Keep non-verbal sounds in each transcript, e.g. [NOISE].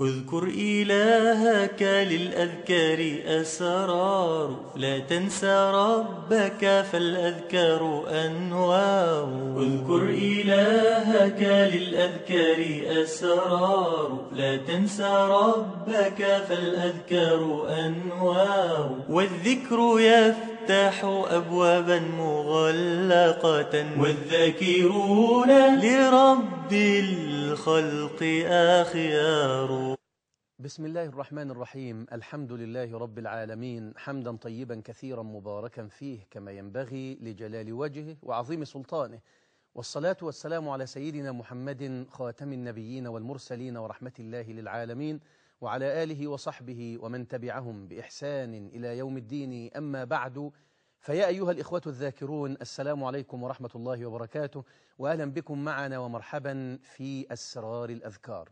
اذكر إلهك للأذكار أسرار لا تنسى ربك فالأذكار أنوار اذكر إلهك للأذكار أسرار لا تنسى ربك فالأذكار أنوار والذكر يفتح يفتح أبوابا مغلقة والذاكرون لرب الخلق آخيار بسم الله الرحمن الرحيم الحمد لله رب العالمين حمدا طيبا كثيرا مباركا فيه كما ينبغي لجلال وجهه وعظيم سلطانه والصلاة والسلام على سيدنا محمد خاتم النبيين والمرسلين ورحمة الله للعالمين وعلى آله وصحبه ومن تبعهم بإحسان إلى يوم الدين أما بعد فيا أيها الإخوة الذاكرون السلام عليكم ورحمة الله وبركاته وأهلا بكم معنا ومرحبا في أسرار الأذكار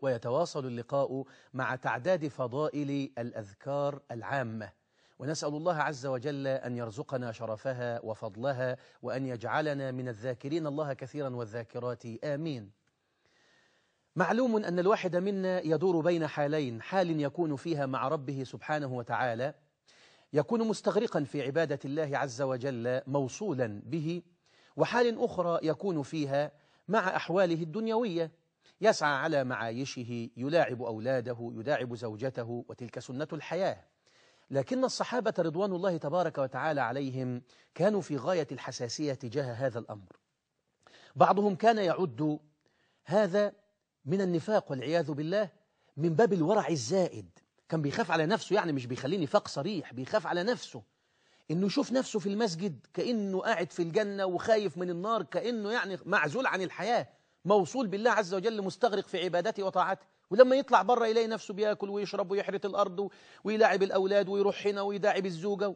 ويتواصل اللقاء مع تعداد فضائل الأذكار العامة ونسأل الله عز وجل أن يرزقنا شرفها وفضلها وأن يجعلنا من الذاكرين الله كثيرا والذاكرات آمين معلوم أن الواحد منا يدور بين حالين حال يكون فيها مع ربه سبحانه وتعالى يكون مستغرقا في عبادة الله عز وجل موصولا به وحال أخرى يكون فيها مع أحواله الدنيوية يسعى على معايشه يلاعب أولاده يداعب زوجته وتلك سنة الحياة لكن الصحابة رضوان الله تبارك وتعالى عليهم كانوا في غاية الحساسية تجاه هذا الأمر بعضهم كان يعد هذا من النفاق والعياذ بالله من باب الورع الزائد كان بيخاف على نفسه يعني مش بيخليه نفاق صريح بيخاف على نفسه انه يشوف نفسه في المسجد كانه قاعد في الجنه وخايف من النار كانه يعني معزول عن الحياه موصول بالله عز وجل مستغرق في عبادته وطاعته ولما يطلع بره يلاقي نفسه بياكل ويشرب ويحرث الارض ويلاعب الاولاد ويروح هنا ويداعب الزوجه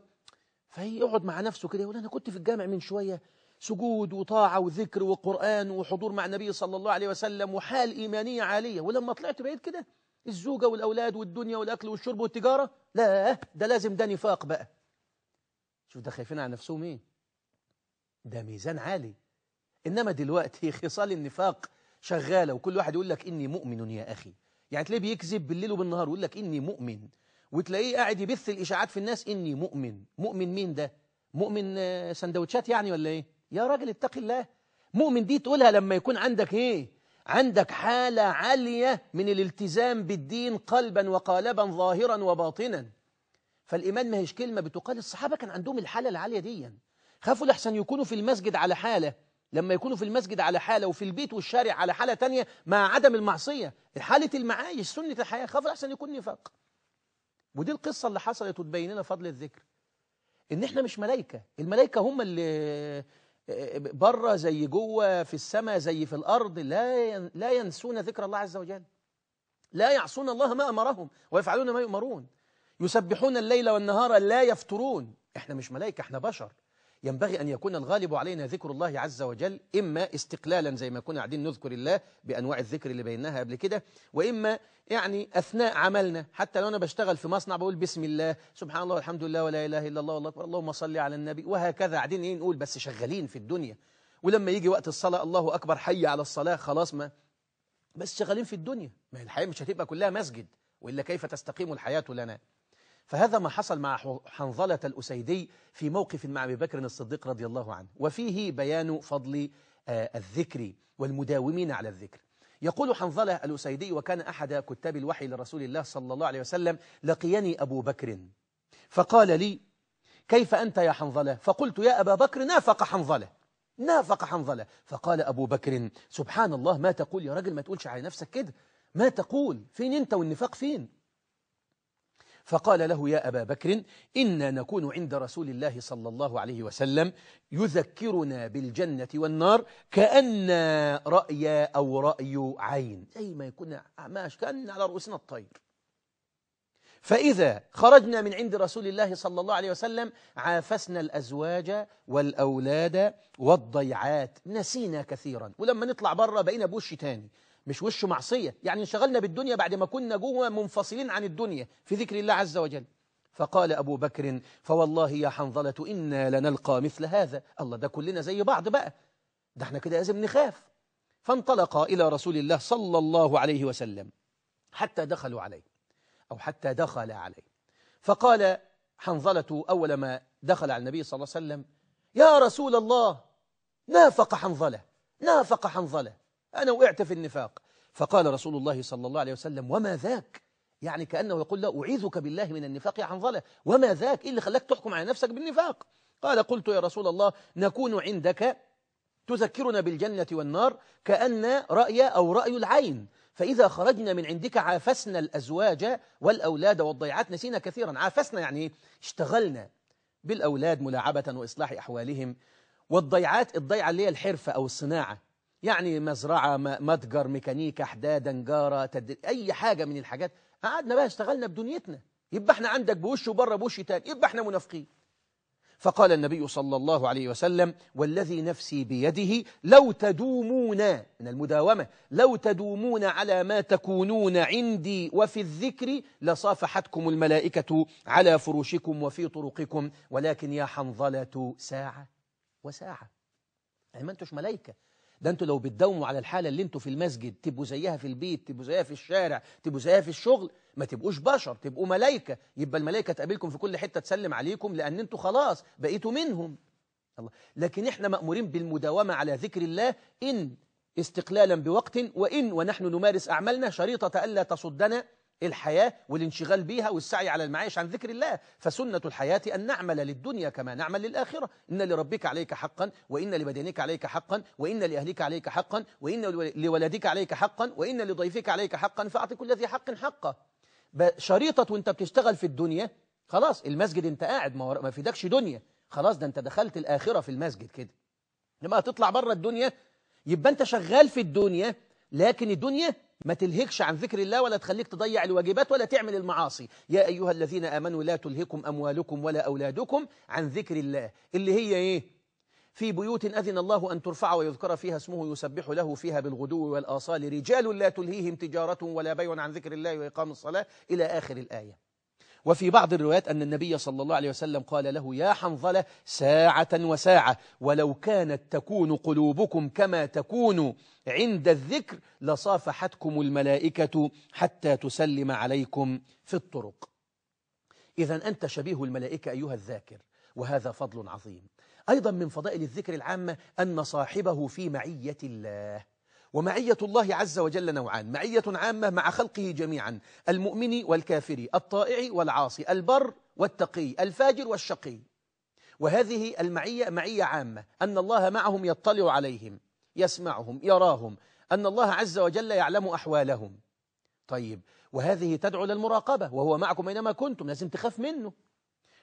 فيقعد مع نفسه كده يقول انا كنت في الجامع من شويه سجود وطاعة وذكر وقرآن وحضور مع النبي صلى الله عليه وسلم وحال إيمانية عالية ولما طلعت بعيد كده الزوجة والأولاد والدنيا والأكل والشرب والتجارة لا ده لازم ده نفاق بقى شوف ده خايفين على نفسهم ايه ده ميزان عالي إنما دلوقتي [LAUGHS] خصال النفاق شغالة وكل واحد يقول لك إني مؤمن يا أخي يعني تلاقيه بيكذب بالليل وبالنهار ويقول لك إني مؤمن وتلاقيه قاعد يبث الإشاعات في الناس إني مؤمن مؤمن مين ده مؤمن آه، سندوتشات يعني ولا إيه يا راجل اتق الله مؤمن دي تقولها لما يكون عندك ايه عندك حالة عالية من الالتزام بالدين قلبا وقالبا ظاهرا وباطنا فالإيمان ما هيش كلمة بتقال الصحابة كان عندهم الحالة العالية دي خافوا لحسن يكونوا في المسجد على حالة لما يكونوا في المسجد على حالة وفي البيت والشارع على حالة تانية مع عدم المعصية حالة المعايش سنة الحياة خافوا لحسن يكون نفاق ودي القصة اللي حصلت وتبين لنا فضل الذكر ان احنا مش ملائكة الملائكة هم اللي بره زي جوه في السماء زي في الأرض لا لا ينسون ذكر الله عز وجل لا يعصون الله ما أمرهم ويفعلون ما يؤمرون يسبحون الليل والنهار لا يفترون احنا مش ملائكة احنا بشر ينبغي أن يكون الغالب علينا ذكر الله عز وجل إما استقلالا زي ما كنا قاعدين نذكر الله بأنواع الذكر اللي بيناها قبل كده وإما يعني أثناء عملنا حتى لو أنا بشتغل في مصنع بقول بسم الله سبحان الله والحمد لله ولا إله إلا الله والله اللهم صل على النبي وهكذا قاعدين إيه نقول بس شغالين في الدنيا ولما يجي وقت الصلاة الله أكبر حي على الصلاة خلاص ما بس شغالين في الدنيا ما الحياة مش هتبقى كلها مسجد وإلا كيف تستقيم الحياة لنا فهذا ما حصل مع حنظلة الأسيدي في موقف مع أبي بكر الصديق رضي الله عنه وفيه بيان فضل آه، الذكر والمداومين على الذكر يقول حنظلة الأسيدي وكان أحد كتاب الوحي لرسول الله صلى الله عليه وسلم لقيني أبو بكر فقال لي كيف أنت يا حنظلة فقلت يا أبا بكر نافق حنظلة نافق حنظلة فقال أبو بكر سبحان الله ما تقول يا رجل ما تقولش على نفسك كده ما تقول فين أنت والنفاق فين فقال له يا أبا بكر إنا نكون عند رسول الله صلى الله عليه وسلم يذكرنا بالجنة والنار كأن رأي أو رأي عين زي ما يكون أعماش كأن على رؤوسنا الطير فإذا خرجنا من عند رسول الله صلى الله عليه وسلم عافسنا الأزواج والأولاد والضيعات نسينا كثيرا ولما نطلع بره بقينا بوش تاني مش وشه معصية يعني انشغلنا بالدنيا بعد ما كنا جوه منفصلين عن الدنيا في ذكر الله عز وجل فقال أبو بكر فوالله يا حنظلة إنا لنلقى مثل هذا الله ده كلنا زي بعض بقى ده احنا كده لازم نخاف فانطلق إلى رسول الله صلى الله عليه وسلم حتى دخلوا عليه أو حتى دخل عليه فقال حنظلة أول ما دخل على النبي صلى الله عليه وسلم يا رسول الله نافق حنظلة نافق حنظلة أنا وقعت في النفاق فقال رسول الله صلى الله عليه وسلم وما ذاك يعني كأنه يقول له أعيذك بالله من النفاق يا حنظلة وما ذاك إيه اللي خلاك تحكم على نفسك بالنفاق قال قلت يا رسول الله نكون عندك تذكرنا بالجنة والنار كأن رأي أو رأي العين فإذا خرجنا من عندك عافسنا الأزواج والأولاد والضيعات نسينا كثيرا عافسنا يعني إيه؟ اشتغلنا بالأولاد ملاعبة وإصلاح أحوالهم والضيعات الضيعة اللي هي الحرفة أو الصناعة يعني مزرعة متجر ميكانيكا حدادة نجارة تد... أي حاجة من الحاجات قعدنا بقى اشتغلنا بدنيتنا يبقى احنا عندك بوش وبره بوش تاني يبقى احنا منافقين فقال النبي صلى الله عليه وسلم والذي نفسي بيده لو تدومون من المداومة لو تدومون على ما تكونون عندي وفي الذكر لصافحتكم الملائكة على فروشكم وفي طرقكم ولكن يا حنظلة ساعة وساعة يعني ما انتوش ملائكة ده انتوا لو بتداوموا على الحالة اللي انتوا في المسجد تبقوا زيها في البيت تبقوا زيها في الشارع تبقوا زيها في الشغل ما تبقوش بشر تبقوا ملائكة يبقى الملائكة تقابلكم في كل حتة تسلم عليكم لأن انتوا خلاص بقيتوا منهم الله لكن احنا مأمورين بالمداومة على ذكر الله إن استقلالا بوقت وإن ونحن نمارس أعمالنا شريطة ألا تصدنا الحياة والانشغال بيها والسعي على المعايش عن ذكر الله فسنة الحياة أن نعمل للدنيا كما نعمل للآخرة إن لربك عليك حقا وإن لبدنك عليك حقا وإن لأهلك عليك حقا وإن لولدك عليك حقا وإن لضيفك عليك حقا فأعطي كل ذي حق حقه شريطة وانت بتشتغل في الدنيا خلاص المسجد انت قاعد ما دكش دنيا خلاص ده انت دخلت الآخرة في المسجد كده لما تطلع بره الدنيا يبقى انت شغال في الدنيا لكن الدنيا ما تلهكش عن ذكر الله ولا تخليك تضيع الواجبات ولا تعمل المعاصي يا أيها الذين آمنوا لا تلهكم أموالكم ولا أولادكم عن ذكر الله اللي هي إيه في بيوت أذن الله أن ترفع ويذكر فيها اسمه يسبح له فيها بالغدو والآصال رجال لا تلهيهم تجارة ولا بيع عن ذكر الله وإقام الصلاة إلى آخر الآية وفي بعض الروايات أن النبي صلى الله عليه وسلم قال له يا حنظلة ساعة وساعة ولو كانت تكون قلوبكم كما تكون عند الذكر لصافحتكم الملائكة حتى تسلم عليكم في الطرق إذا أنت شبيه الملائكة أيها الذاكر وهذا فضل عظيم أيضا من فضائل الذكر العامة أن صاحبه في معية الله ومعية الله عز وجل نوعان معية عامة مع خلقه جميعا المؤمن والكافر الطائع والعاصي البر والتقي الفاجر والشقي وهذه المعية معية عامة أن الله معهم يطلع عليهم يسمعهم يراهم أن الله عز وجل يعلم أحوالهم طيب وهذه تدعو للمراقبة وهو معكم أينما كنتم لازم تخاف منه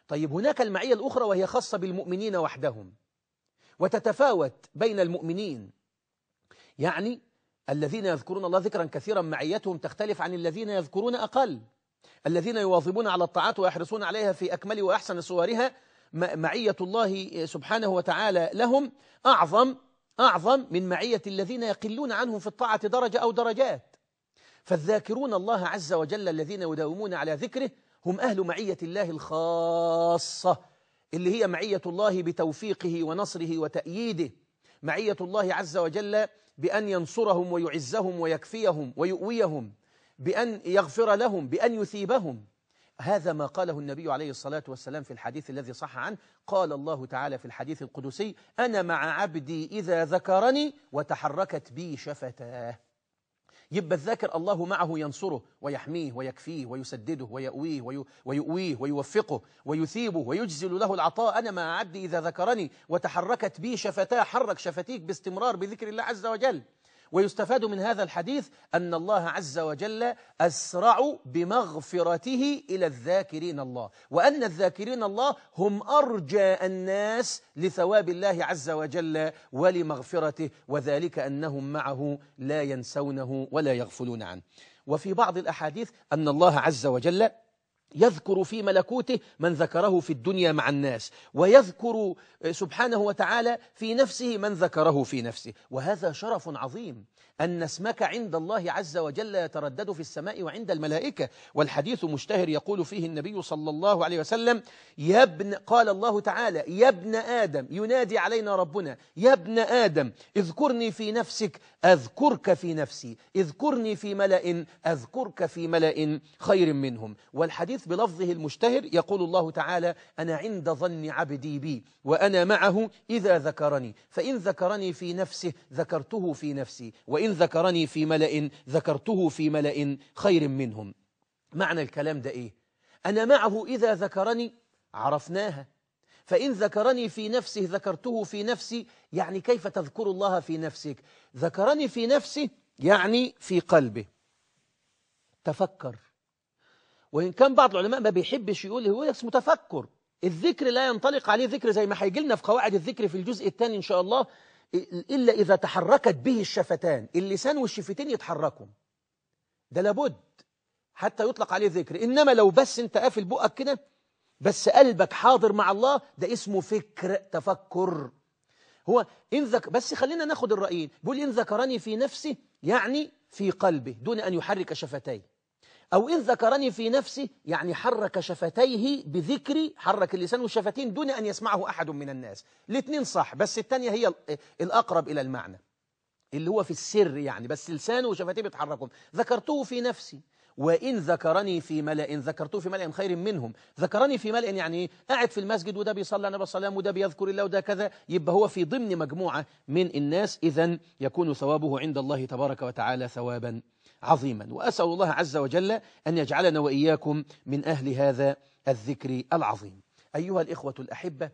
طيب هناك المعية الأخرى وهي خاصة بالمؤمنين وحدهم وتتفاوت بين المؤمنين يعني الذين يذكرون الله ذكرا كثيرا معيتهم تختلف عن الذين يذكرون أقل الذين يواظبون على الطاعات ويحرصون عليها في أكمل وأحسن صورها معية الله سبحانه وتعالى لهم أعظم أعظم من معية الذين يقلون عنهم في الطاعة درجة أو درجات فالذاكرون الله عز وجل الذين يداومون على ذكره هم أهل معية الله الخاصة اللي هي معية الله بتوفيقه ونصره وتأييده معية الله عز وجل بأن ينصرهم ويعزهم ويكفيهم ويؤويهم بأن يغفر لهم بأن يثيبهم هذا ما قاله النبي عليه الصلاة والسلام في الحديث الذي صح عنه قال الله تعالى في الحديث القدسي أنا مع عبدي إذا ذكرني وتحركت بي شفتاه يبقى الذاكر الله معه ينصره ويحميه ويكفيه ويسدده ويؤويه ويؤويه ويوفقه ويثيبه ويجزل له العطاء أنا ما عبدي إذا ذكرني وتحركت بي شفتاه حرك شفتيك باستمرار بذكر الله عز وجل ويستفاد من هذا الحديث أن الله عز وجل أسرع بمغفرته إلى الذاكرين الله وأن الذاكرين الله هم أرجى الناس لثواب الله عز وجل ولمغفرته وذلك أنهم معه لا ينسونه ولا يغفلون عنه وفي بعض الأحاديث أن الله عز وجل يذكر في ملكوته من ذكره في الدنيا مع الناس ويذكر آه، سبحانه وتعالى في نفسه من ذكره في نفسه وهذا شرف عظيم أن اسمك عند الله عز وجل يتردد في السماء وعند الملائكة والحديث مشتهر يقول فيه النبي صلى الله عليه وسلم يا ابن قال الله تعالى يا ابن آدم ينادي علينا ربنا يا ابن آدم اذكرني في نفسك أذكرك في نفسي اذكرني في ملأ أذكرك في ملأ خير منهم والحديث الحديث بلفظه المشتهر يقول الله تعالى أنا عند ظن عبدي بي وأنا معه إذا ذكرني فإن ذكرني في نفسه ذكرته في نفسي وإن ذكرني في ملأ ذكرته في ملأ خير منهم معنى الكلام ده إيه أنا معه إذا ذكرني عرفناها فإن ذكرني في نفسه ذكرته في نفسي يعني كيف تذكر الله في نفسك ذكرني في نفسه يعني في قلبه تفكر وإن كان بعض العلماء ما بيحبش يقول هو اسمه تفكر الذكر لا ينطلق عليه ذكر زي ما هيجي لنا في قواعد الذكر في الجزء الثاني إن شاء الله إلا إذا تحركت به الشفتان اللسان والشفتين يتحركوا ده لابد حتى يطلق عليه ذكر إنما لو بس أنت قافل بقك كده بس قلبك حاضر مع الله ده اسمه فكر تفكر هو إن ذك... بس خلينا ناخد الرأيين بيقول إن ذكرني في نفسي يعني في قلبه دون أن يحرك شفتيه أو إذ ذكرني في نفسي يعني حرك شفتيه بذكري حرك اللسان والشفتين دون أن يسمعه أحد من الناس الاثنين صح بس الثانية هي الأقرب إلى المعنى اللي هو في السر يعني بس لسانه وشفتيه بيتحركوا ذكرته في نفسي وإن ذكرني في ملأ ذكرته في ملأ خير منهم ذكرني في ملأ يعني قاعد في المسجد وده بيصلي أنا بصلام وده بيذكر الله وده كذا يبقى هو في ضمن مجموعة من الناس إذا يكون ثوابه عند الله تبارك وتعالى ثوابا عظيما وأسأل الله عز وجل أن يجعلنا وإياكم من أهل هذا الذكر العظيم أيها الإخوة الأحبة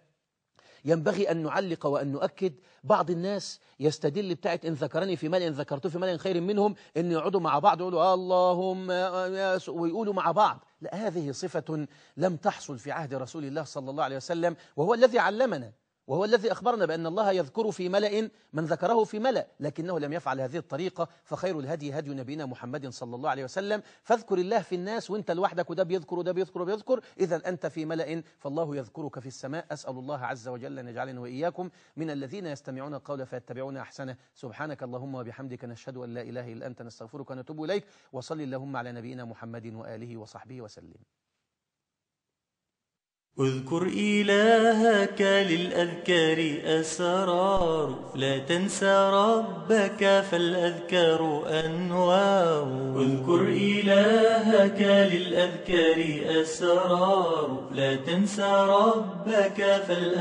ينبغي أن نعلق وأن نؤكد بعض الناس يستدل بتاعت إن ذكرني في مال إن ذكرته في مال خير منهم أن يقعدوا مع بعض يقولوا اللهم ويقولوا مع بعض لا هذه صفة لم تحصل في عهد رسول الله صلى الله عليه وسلم وهو الذي علمنا وهو الذي أخبرنا بأن الله يذكر في ملأ من ذكره في ملأ لكنه لم يفعل هذه الطريقة فخير الهدي هدي نبينا محمد صلى الله عليه وسلم فاذكر الله في الناس وانت لوحدك وده بيذكر وده بيذكر وبيذكر إذا أنت في ملأ فالله يذكرك في السماء أسأل الله عز وجل أن يجعلنا وإياكم من الذين يستمعون القول فيتبعون أحسنه سبحانك اللهم وبحمدك نشهد أن لا إله إلا أنت نستغفرك ونتوب إليك وصل اللهم على نبينا محمد وآله وصحبه وسلم اذكر إلهك للأذكار أسرار لا تنسى ربك فالأذكار أنوار اذكر إلهك للأذكار أسرار لا تنسى ربك فالأذكار